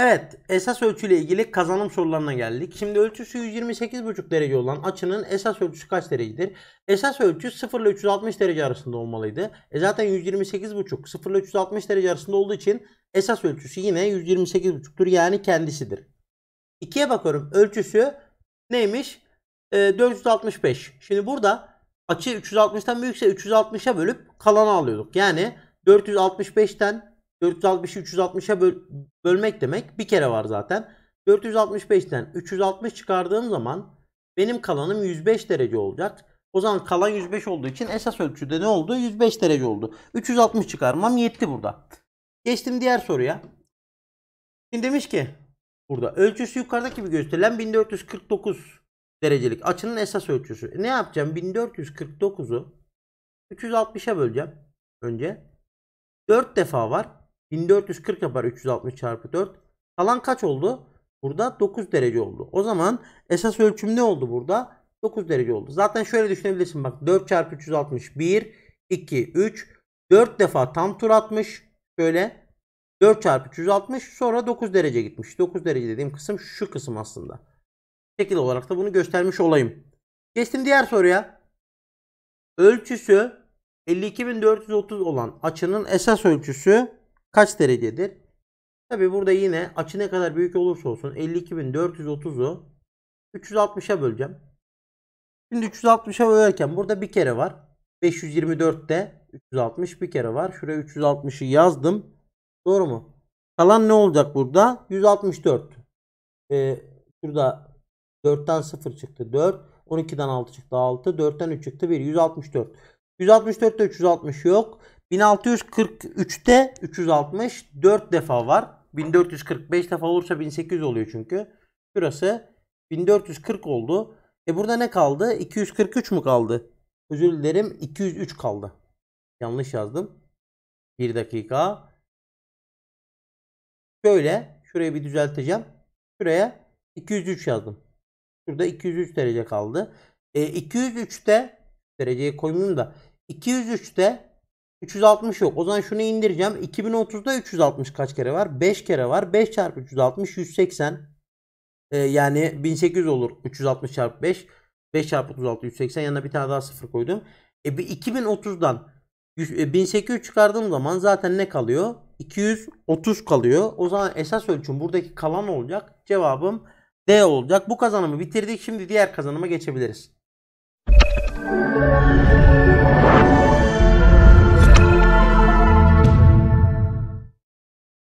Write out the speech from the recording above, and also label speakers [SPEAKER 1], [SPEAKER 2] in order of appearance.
[SPEAKER 1] Evet, esas ölçüyle ilgili kazanım sorularına geldik. Şimdi ölçüsü 128,5 derece olan açının esas ölçüsü kaç derecedir? Esas ölçü 0 ile 360 derece arasında olmalıydı. E zaten 128,5 0 ile 360 derece arasında olduğu için esas ölçüsü yine 128,5'tur yani kendisidir. İkiye bakıyorum. Ölçüsü neymiş? E, 465. Şimdi burada açı 360'tan büyükse 360'a bölüp kalanı alıyorduk. Yani 465'ten 465'i 360'a böl bölmek demek bir kere var zaten. 465'ten 360 çıkardığım zaman benim kalanım 105 derece olacak. O zaman kalan 105 olduğu için esas ölçüde ne oldu? 105 derece oldu. 360 çıkarmam yetti burada. Geçtim diğer soruya. Şimdi demiş ki burada ölçüsü yukarıdaki gibi gösterilen 1449 derecelik açının esas ölçüsü. E ne yapacağım? 1449'u 360'a böleceğim önce. 4 defa var. 1440 yapar 360 çarpı 4. Kalan kaç oldu? Burada 9 derece oldu. O zaman esas ölçüm ne oldu burada? 9 derece oldu. Zaten şöyle düşünebilirsin bak 4 çarpı 360 1 2 3 4 defa tam tur atmış. Şöyle 4 çarpı 360 sonra 9 derece gitmiş. 9 derece dediğim kısım şu kısım aslında. Şekil olarak da bunu göstermiş olayım. Geçtim diğer soruya. Ölçüsü 52.430 olan açının esas ölçüsü kaç derecedir? Tabi burada yine açı ne kadar büyük olursa olsun 52.430'u 360'a böleceğim. Şimdi 360'a bölerken burada bir kere var. 524'te 360 bir kere var. Şuraya 360'ı yazdım. Doğru mu? Kalan ne olacak burada? 164. Ee, şurada 4'ten 0 çıktı 4. 12'den 6 çıktı 6. 4'ten 3 çıktı 1. 164. 164'te 360 yok. 1643'te 364 defa var. 1445 defa olursa 1800 oluyor çünkü. Şurası 1440 oldu. E burada ne kaldı? 243 mu kaldı? Özür dilerim 203 kaldı. Yanlış yazdım. Bir dakika. Şöyle şurayı bir düzelteceğim. Şuraya 203 yazdım. Şurada 203 derece kaldı. E, 203'te dereceyi koymayayım da 203'te 360 yok. O zaman şunu indireceğim. 2030'da 360 kaç kere var? 5 kere var. 5 çarpı 360 180. Ee, yani 1800 olur. 360 çarpı 5. 5 çarpı 36 180. Yanına bir tane daha sıfır koydum. E bir 2030'dan 1800 e, çıkardığım zaman zaten ne kalıyor? 230 kalıyor. O zaman esas ölçüm buradaki kalan olacak. Cevabım D olacak. Bu kazanımı bitirdik. Şimdi diğer kazanıma geçebiliriz.